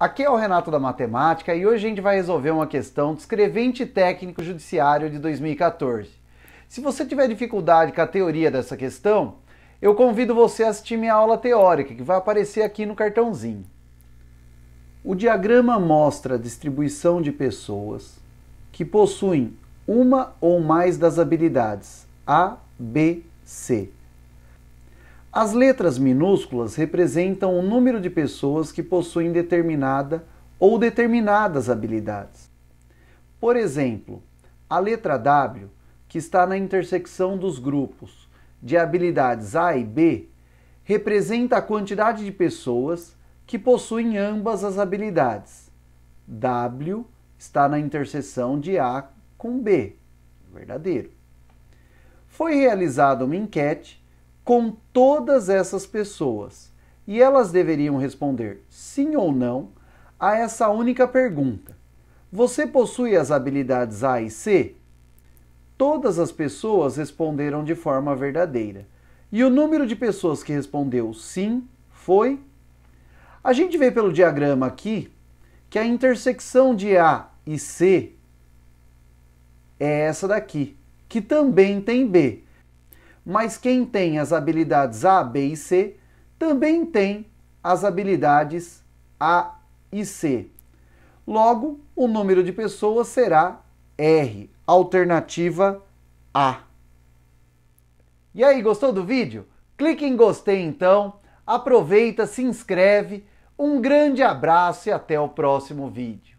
Aqui é o Renato da Matemática e hoje a gente vai resolver uma questão do escrevente técnico judiciário de 2014. Se você tiver dificuldade com a teoria dessa questão, eu convido você a assistir minha aula teórica, que vai aparecer aqui no cartãozinho. O diagrama mostra a distribuição de pessoas que possuem uma ou mais das habilidades A, B, C as letras minúsculas representam o número de pessoas que possuem determinada ou determinadas habilidades. Por exemplo, a letra W, que está na intersecção dos grupos de habilidades A e B, representa a quantidade de pessoas que possuem ambas as habilidades. W está na interseção de A com B, verdadeiro. Foi realizada uma enquete com todas essas pessoas e elas deveriam responder sim ou não a essa única pergunta: Você possui as habilidades A e C? Todas as pessoas responderam de forma verdadeira. E o número de pessoas que respondeu sim foi. A gente vê pelo diagrama aqui que a intersecção de A e C é essa daqui, que também tem B mas quem tem as habilidades A, B e C também tem as habilidades A e C. Logo, o número de pessoas será R, alternativa A. E aí, gostou do vídeo? Clique em gostei então, aproveita, se inscreve, um grande abraço e até o próximo vídeo.